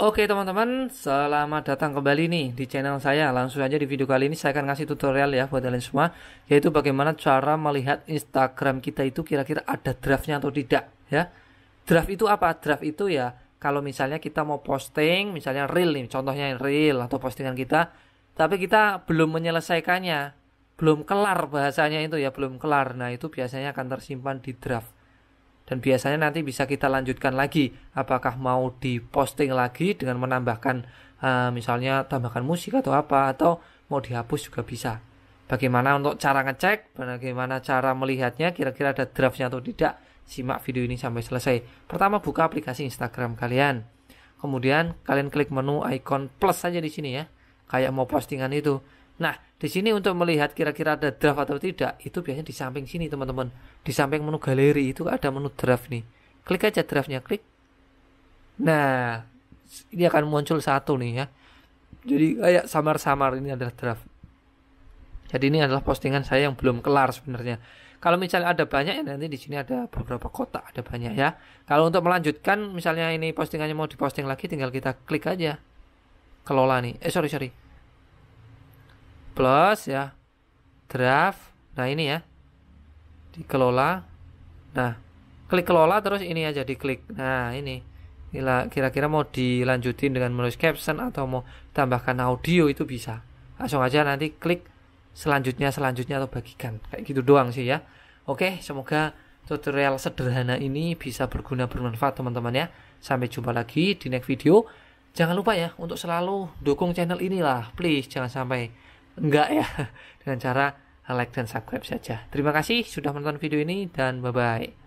Oke teman-teman, selamat datang kembali nih di channel saya. Langsung aja di video kali ini saya akan ngasih tutorial ya buat kalian semua, yaitu bagaimana cara melihat Instagram kita itu kira-kira ada draftnya atau tidak ya. Draft itu apa? Draft itu ya kalau misalnya kita mau posting, misalnya real nih, contohnya real atau postingan kita, tapi kita belum menyelesaikannya, belum kelar bahasanya itu ya, belum kelar. Nah itu biasanya akan tersimpan di draft dan biasanya nanti bisa kita lanjutkan lagi apakah mau diposting lagi dengan menambahkan uh, misalnya tambahkan musik atau apa atau mau dihapus juga bisa bagaimana untuk cara ngecek bagaimana cara melihatnya kira-kira ada draftnya atau tidak simak video ini sampai selesai pertama buka aplikasi Instagram kalian kemudian kalian klik menu icon plus saja di sini ya kayak mau postingan itu Nah, di sini untuk melihat kira-kira ada draft atau tidak, itu biasanya di samping sini teman-teman. Di samping menu galeri itu ada menu draft nih. Klik aja draftnya, klik. Nah, ini akan muncul satu nih ya. Jadi kayak samar-samar ini adalah draft. Jadi ini adalah postingan saya yang belum kelar sebenarnya. Kalau misalnya ada banyak ya nanti di sini ada beberapa kotak ada banyak ya. Kalau untuk melanjutkan misalnya ini postingannya mau diposting lagi tinggal kita klik aja kelola nih. Eh sorry sorry plus ya draft nah ini ya dikelola nah klik kelola terus ini aja diklik nah ini kira-kira mau dilanjutin dengan menulis caption atau mau tambahkan audio itu bisa langsung aja nanti klik selanjutnya selanjutnya atau bagikan kayak gitu doang sih ya oke semoga tutorial sederhana ini bisa berguna bermanfaat teman-teman ya sampai jumpa lagi di next video jangan lupa ya untuk selalu dukung channel inilah please jangan sampai enggak ya dengan cara like dan subscribe saja. Terima kasih sudah menonton video ini dan bye-bye.